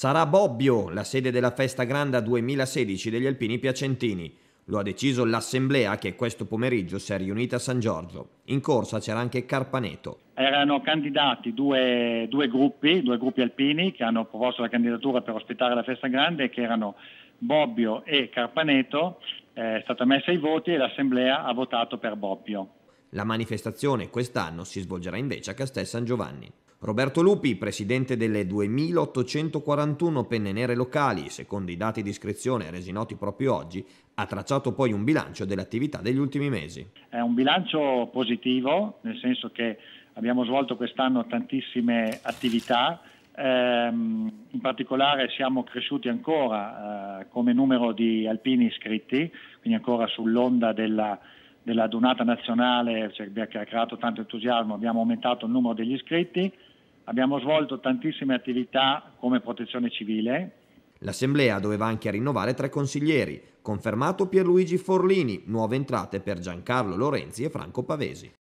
Sarà Bobbio la sede della Festa Grande 2016 degli Alpini Piacentini. Lo ha deciso l'assemblea che questo pomeriggio si è riunita a San Giorgio. In corsa c'era anche Carpaneto. Erano candidati due, due gruppi, due gruppi alpini che hanno proposto la candidatura per ospitare la Festa Grande, che erano Bobbio e Carpaneto. Eh, è stata messa ai voti e l'assemblea ha votato per Bobbio. La manifestazione quest'anno si svolgerà invece a Castel San Giovanni. Roberto Lupi, presidente delle 2841 penne nere locali, secondo i dati di iscrizione resi noti proprio oggi, ha tracciato poi un bilancio dell'attività degli ultimi mesi. È un bilancio positivo, nel senso che abbiamo svolto quest'anno tantissime attività, ehm, in particolare siamo cresciuti ancora eh, come numero di alpini iscritti, quindi ancora sull'onda della della donata nazionale cioè, che ha creato tanto entusiasmo, abbiamo aumentato il numero degli iscritti, abbiamo svolto tantissime attività come protezione civile. L'assemblea doveva anche rinnovare tre consiglieri, confermato Pierluigi Forlini, nuove entrate per Giancarlo Lorenzi e Franco Pavesi.